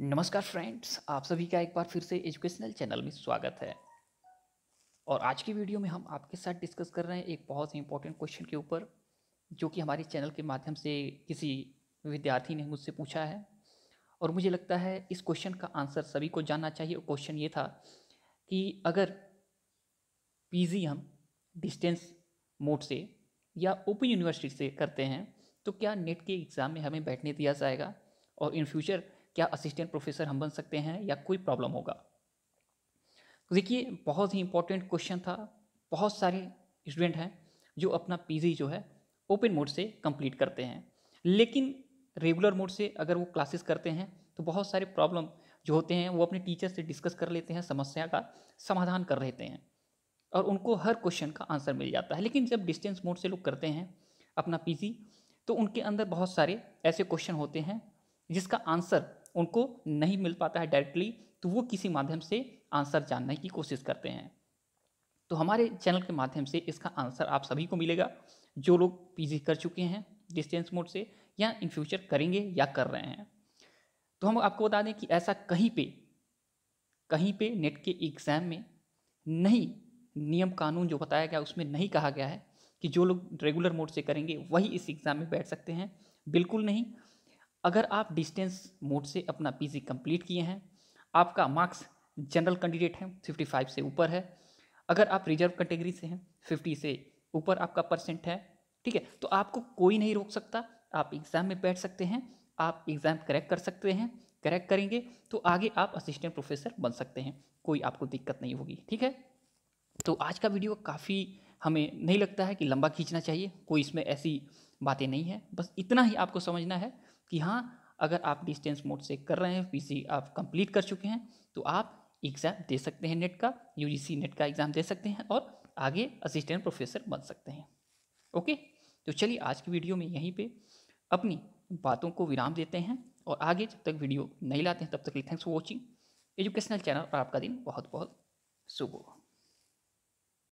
नमस्कार फ्रेंड्स आप सभी का एक बार फिर से एजुकेशनल चैनल में स्वागत है और आज की वीडियो में हम आपके साथ डिस्कस कर रहे हैं एक बहुत ही इंपॉर्टेंट क्वेश्चन के ऊपर जो कि हमारे चैनल के माध्यम से किसी विद्यार्थी ने मुझसे पूछा है और मुझे लगता है इस क्वेश्चन का आंसर सभी को जानना चाहिए और क्वेश्चन ये था कि अगर पी हम डिस्टेंस मोड से या ओपन यूनिवर्सिटी से करते हैं तो क्या नेट के एग्ज़ाम में हमें बैठने दिया जाएगा और इन फ्यूचर क्या असिस्टेंट प्रोफेसर हम बन सकते हैं या कोई प्रॉब्लम होगा तो देखिए बहुत ही इंपॉर्टेंट क्वेश्चन था बहुत सारे स्टूडेंट हैं जो अपना पी जो है ओपन मोड से कंप्लीट करते हैं लेकिन रेगुलर मोड से अगर वो क्लासेस करते हैं तो बहुत सारे प्रॉब्लम जो होते हैं वो अपने टीचर से डिस्कस कर लेते हैं समस्या का समाधान कर लेते हैं और उनको हर क्वेश्चन का आंसर मिल जाता है लेकिन जब डिस्टेंस मोड से लोग करते हैं अपना पीजी तो उनके अंदर बहुत सारे ऐसे क्वेश्चन होते हैं जिसका आंसर उनको नहीं मिल पाता है डायरेक्टली तो वो किसी माध्यम से आंसर जानने की कोशिश करते हैं तो हमारे चैनल के माध्यम से इसका आंसर आप सभी को मिलेगा जो लोग पीजी कर चुके हैं डिस्टेंस मोड से या इन फ्यूचर करेंगे या कर रहे हैं तो हम आपको बता दें कि ऐसा कहीं पे कहीं पे नेट के एग्ज़ाम में नहीं नियम कानून जो बताया गया उसमें नहीं कहा गया है कि जो लोग रेगुलर मोड से करेंगे वही इस एग्ज़ाम में बैठ सकते हैं बिल्कुल नहीं अगर आप डिस्टेंस मोड से अपना पीजी कंप्लीट किए हैं आपका मार्क्स जनरल कैंडिडेट है 55 से ऊपर है अगर आप रिजर्व कैटेगरी से हैं 50 से ऊपर आपका परसेंट है ठीक है तो आपको कोई नहीं रोक सकता आप एग्ज़ाम में बैठ सकते हैं आप एग्ज़ाम करेक्ट कर सकते हैं करेक्ट करेंगे तो आगे आप असिस्टेंट प्रोफेसर बन सकते हैं कोई आपको दिक्कत नहीं होगी ठीक है तो आज का वीडियो काफ़ी हमें नहीं लगता है कि लंबा खींचना चाहिए कोई इसमें ऐसी बातें नहीं है बस इतना ही आपको समझना है कि हाँ अगर आप डिस्टेंस मोड से कर रहे हैं पीसी आप कंप्लीट कर चुके हैं तो आप एग्ज़ाम दे सकते हैं नेट का यूजीसी नेट का एग्ज़ाम दे सकते हैं और आगे असिस्टेंट प्रोफेसर बन सकते हैं ओके तो चलिए आज की वीडियो में यहीं पे अपनी बातों को विराम देते हैं और आगे जब तक वीडियो नहीं लाते हैं तब तक लिए thanks for watching educational channel और आपका दिन बहुत बहुत शुभ हो